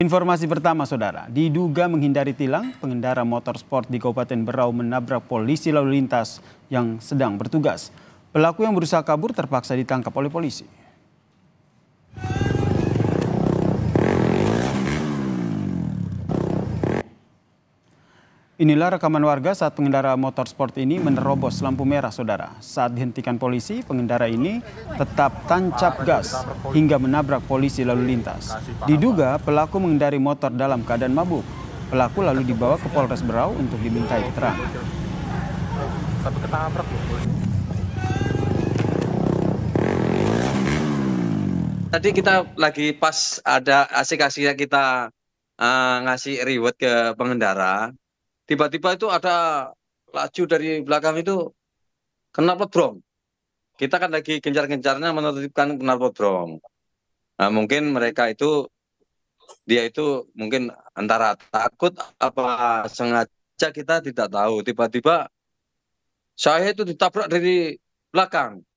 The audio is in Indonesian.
Informasi pertama, Saudara. Diduga menghindari tilang, pengendara motor sport di Kabupaten Berau menabrak polisi lalu lintas yang sedang bertugas. Pelaku yang berusaha kabur terpaksa ditangkap oleh polisi. Inilah rekaman warga saat pengendara motor sport ini menerobos lampu merah, saudara. Saat dihentikan polisi, pengendara ini tetap tancap gas hingga menabrak polisi lalu lintas. Diduga pelaku mengendari motor dalam keadaan mabuk. Pelaku lalu dibawa ke Polres Berau untuk dimintai keterangan. Sampai ketabrak Tadi kita lagi pas ada asik-asiknya kita uh, ngasih reward ke pengendara, tiba-tiba itu ada laju dari belakang itu kenapa drum? Kita kan lagi gencar-gencarnya menertibkan kena drum. Nah, mungkin mereka itu dia itu mungkin antara takut apa sengaja kita tidak tahu. Tiba-tiba saya itu ditabrak dari belakang.